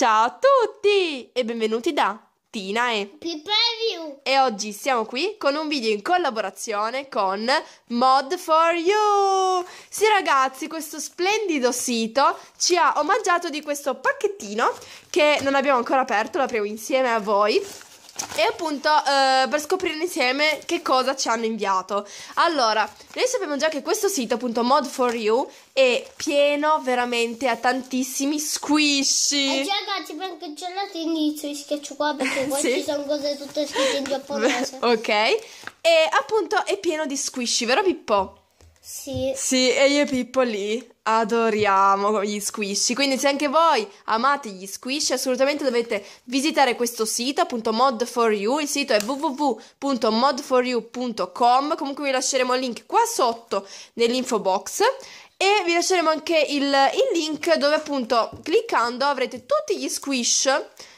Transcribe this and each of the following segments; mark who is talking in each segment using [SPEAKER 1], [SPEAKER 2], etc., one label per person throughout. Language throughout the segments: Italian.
[SPEAKER 1] Ciao a tutti e benvenuti da Tina e Pippa Review. E oggi siamo qui con un video in collaborazione con Mod for You. Sì ragazzi, questo splendido sito ci ha omaggiato di questo pacchettino che non abbiamo ancora aperto, l'apriamo insieme a voi e appunto eh, per scoprire insieme che cosa ci hanno inviato. Allora, noi sappiamo già che questo sito, appunto Mod4You, è pieno veramente a tantissimi squishy. E eh, già ragazzi, perché già all'inizio vi schiaccio qua perché poi sì. ci sono cose tutte scritte in giapponese. ok, e appunto è pieno di squishy, vero Pippo? Sì. Sì, e io e Pippo lì Adoriamo gli squishy, quindi se anche voi amate gli squishy assolutamente dovete visitare questo sito appunto mod4u, il sito è www.mod4u.com, comunque vi lasceremo il link qua sotto nell'info box e vi lasceremo anche il, il, link dove appunto cliccando avrete tutti gli squish,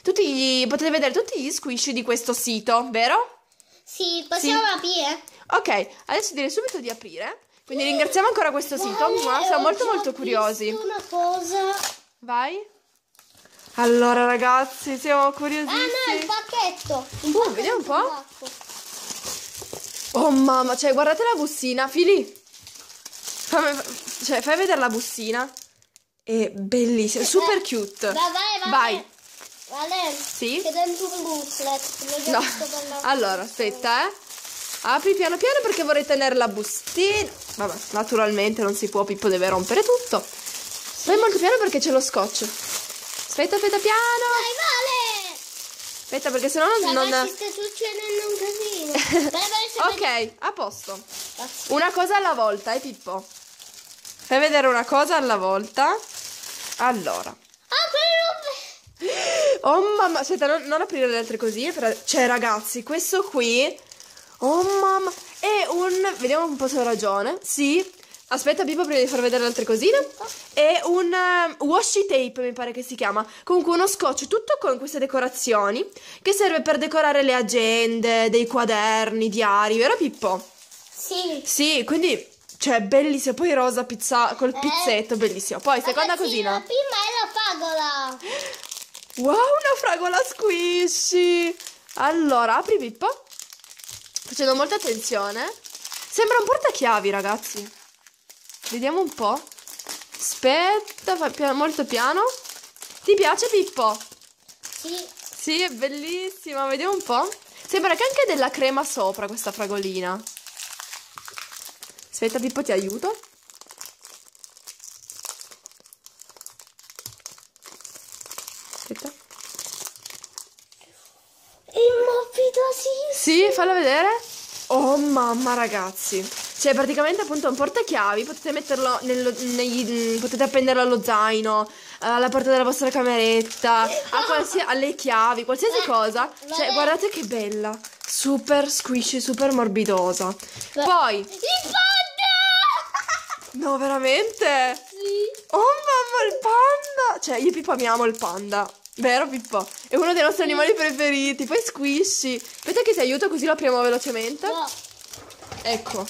[SPEAKER 1] tutti gli, potete vedere tutti gli squish di questo sito, vero? Sì, possiamo sì. aprire? Ok, adesso direi subito di aprire. Quindi ringraziamo ancora questo sito, Mua, siamo molto molto curiosi. una cosa. Vai. Allora ragazzi, siamo curiosi. Ah no, il pacchetto. Il uh, vediamo un po'. Oh mamma, cioè guardate la bussina, Fili. Fammi, cioè, fai vedere la bussina. È bellissima, eh, super eh. cute. Vai, vai, vai. Vale, sì? che dentro un booklet. No. Allora, aspetta, eh. Apri piano piano perché vorrei tenere la bustina. Vabbè, naturalmente non si può, Pippo deve rompere tutto. Sì. Vai molto piano perché c'è lo scotch. Aspetta, aspetta, piano. Dai, vale! Aspetta perché sennò non... Vabbè, non... sta succedendo un casino. ok, a posto. Una cosa alla volta, eh Pippo? Fai vedere una cosa alla volta. Allora. Ah, oh mamma, aspetta, non, non aprire le altre cosine. Cioè ragazzi, questo qui Oh mamma. E un... Vediamo un po' se ho ragione. Sì. Aspetta Pippo prima di far vedere le altre cosine. E un uh, washi tape mi pare che si chiama. Comunque uno scotch tutto con queste decorazioni che serve per decorare le agende, dei quaderni, diari, vero Pippo? Sì. Sì, quindi cioè, bellissimo. Poi rosa pizza col eh. pizzetto, eh, bellissimo. Poi, seconda cosina. La prima è la fragola. Wow, una fragola squishy. Allora, apri Pippo. Facendo molta attenzione. Sembra un portachiavi, ragazzi. Vediamo un po'. Aspetta, fa piano, molto piano. Ti piace Pippo? Sì. Sì, è bellissima. Vediamo un po'. Sembra che anche della crema sopra questa fragolina. Aspetta Pippo, ti aiuto. Aspetta. Sì, fallo vedere. Oh mamma ragazzi. Cioè praticamente appunto un portachiavi, potete metterlo nello, negli, mm, potete appenderlo allo zaino, eh, alla porta della vostra cameretta, qualsi, alle chiavi, qualsiasi cosa. Cioè guardate che bella. Super squishy, super morbidosa. Poi... No, veramente? Sì. Oh mamma, il panda! Cioè, io pipamiamo il panda. Vero Pippo? È uno dei nostri animali preferiti. Poi squisci. Aspetta che ti aiuto così lo apriamo velocemente. No. Ecco.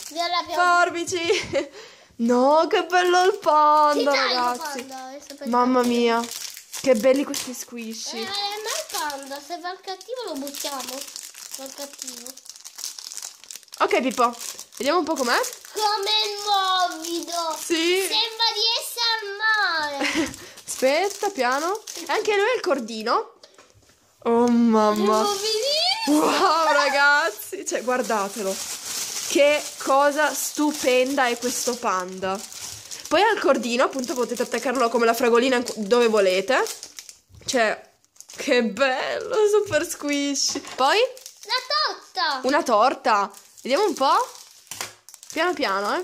[SPEAKER 1] Forbici. No, che bello il panda, ragazzi. Panda, Mamma mia. Che belli questi squisci. Eh, ma il panda, se va il cattivo lo buttiamo. Va il cattivo. Ok, Pippo. Vediamo un po' com'è. Come il morbido. Sì. Sembra di essere al mare. Aspetta, piano. Anche lui è il cordino. Oh mamma. Wow, ragazzi. Cioè, guardatelo. Che cosa stupenda è questo panda. Poi al cordino, appunto, potete attaccarlo come la fragolina dove volete. Cioè, che bello, super squishy. Poi? La torta. Una torta. Vediamo un po'. Piano piano, eh.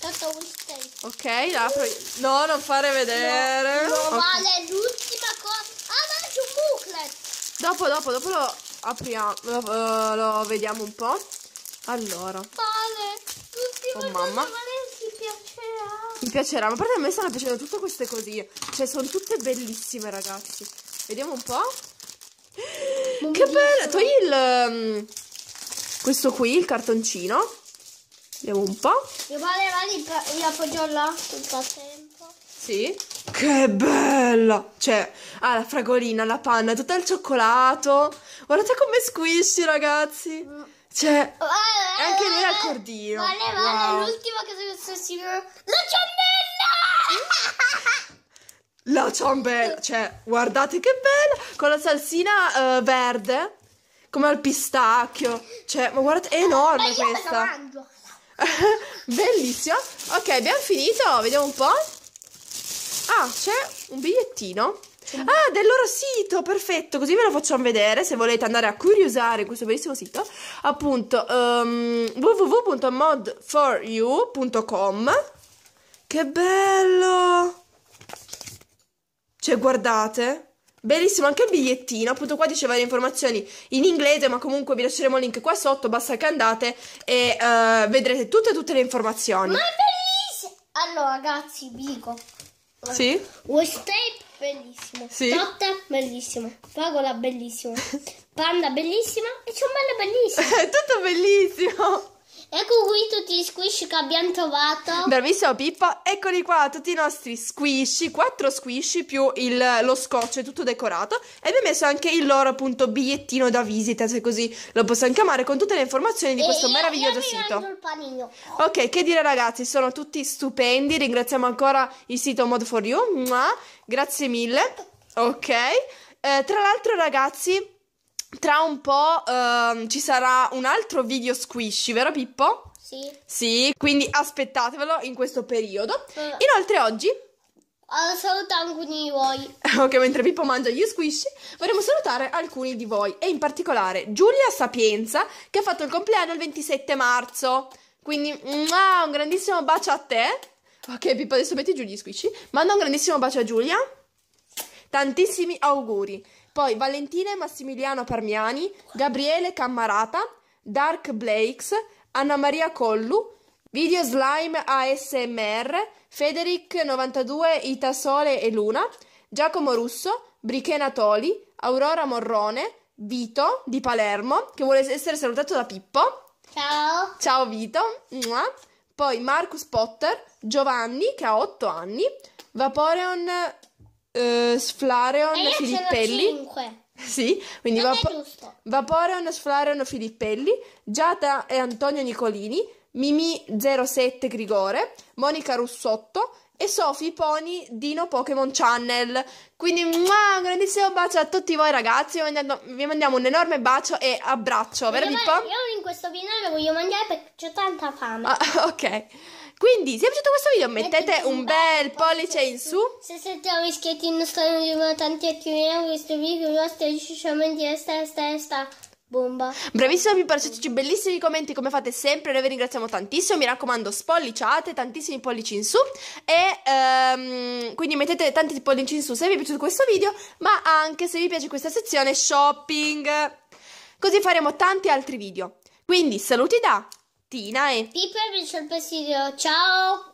[SPEAKER 1] Tanto Torta Wish Ok, apro No, non fare vedere. No, no vale l'ultima cosa. Ah, no, c'è un booklet. Dopo, dopo, dopo lo apriamo. Lo, eh, lo vediamo un po'. Allora. Vale, l'ultima oh, cosa vale, piacerà. Mi piacerà, ma perché a me stanno piacendo tutte queste così. Cioè, sono tutte bellissime, ragazzi. Vediamo un po'. Non che bello! Togli il... Mm, questo qui, il cartoncino. Vediamo un po'. Mi volevo io appoggio là tutto tempo. Sì. Che bella! Cioè, ah, la fragolina, la panna, tutto il cioccolato. Guardate come squisci, ragazzi. Cioè, anche lui al cordino. Vale, vale, wow. l'ultima che sono successivo. La ciambella! La ciambella, cioè, guardate che bella! Con la salsina uh, verde, come al pistacchio. Cioè, ma guardate, è ah, enorme ma io questa. Me la mangio. bellissimo Ok, abbiamo finito. Vediamo un po'. Ah, c'è un bigliettino. Ah, del loro sito, perfetto, così ve lo facciamo vedere se volete andare a curiosare questo bellissimo sito, appunto um, ehm, www.mod4u.com. Che bello! Cioè, guardate, Bellissimo anche il bigliettino, appunto qua diceva le informazioni in inglese, ma comunque vi lasceremo il link qua sotto, basta che andate e uh, vedrete tutte e tutte le informazioni. Ma è bellissimo! Allora ragazzi, vi dico. Sì? West bellissimo. Sì. Totta bellissimo. Pagola bellissimo. Panda bellissima e ciambella bellissima. È tutto bellissimo. Ecco qui tutti gli squish che abbiamo trovato. Bravissimo Pippo. eccoli qua tutti i nostri squish, quattro squish più il, lo scotch tutto decorato e abbiamo messo anche il loro appunto bigliettino da visita, se così lo possiamo chiamare, con tutte le informazioni di e questo io, meraviglioso io sito. Ok, che dire ragazzi, sono tutti stupendi, ringraziamo ancora il sito mod for you Mua, grazie mille, ok. Eh, tra l'altro ragazzi tra un po' ehm, ci sarà un altro video squishy, vero Pippo? Sì. Sì, quindi aspettatevelo in questo periodo. Eh. Inoltre oggi... Uh, ah, saluto alcuni di voi. ok, mentre Pippo mangia gli squishy, vorremmo salutare alcuni di voi. E in particolare Giulia Sapienza, che ha fatto il compleanno il 27 marzo. Quindi mua, un grandissimo bacio a te. Ok, Pippo, adesso metti giù gli squishy. Manda un grandissimo bacio a Giulia. Tantissimi auguri. Poi Valentina e Massimiliano Parmiani, Gabriele Cammarata, Dark Blakes, Anna Maria Collu, Video Slime ASMR, Federic 92, Itasole e Luna, Giacomo Russo, Brichena Toli, Aurora Morrone, Vito di Palermo, che vuole essere salutato da Pippo. Ciao. Ciao Vito. Mua. Poi Marcus Potter, Giovanni che ha 8 anni, Vaporeon uh, eh, Sflareon, e io Filippelli. 5. Sì, quindi non vapo- Vaporeon, Sflareon, Filippelli, Giada e Antonio Nicolini, Mimi07 Grigore, Monica Russotto e Sofi Pony Dino Pokémon Channel. Quindi mua, un grandissimo bacio a tutti voi ragazzi, vi mandiamo, vi mandiamo un enorme bacio e abbraccio, voglio vero Pippo? Io in questo finale voglio mangiare perché ho tanta fame. Ah, ok. Quindi, se vi è piaciuto questo video, mettete un bel pollice in su. Se siete iscritti al nostro canale, tanti attiviamo questo video, i nostri sciamenti a sta, sta, sta. Bomba. Bravissima vi lasciateci bellissimi commenti come fate sempre, noi vi ringraziamo tantissimo, mi raccomando spolliciate, tantissimi pollici in su e ehm, quindi mettete tanti pollici in su se vi è piaciuto questo video, ma anche se vi piace questa sezione shopping, così faremo tanti altri video. Quindi saluti da Tina e... Ti per il sorpresidio, ciao!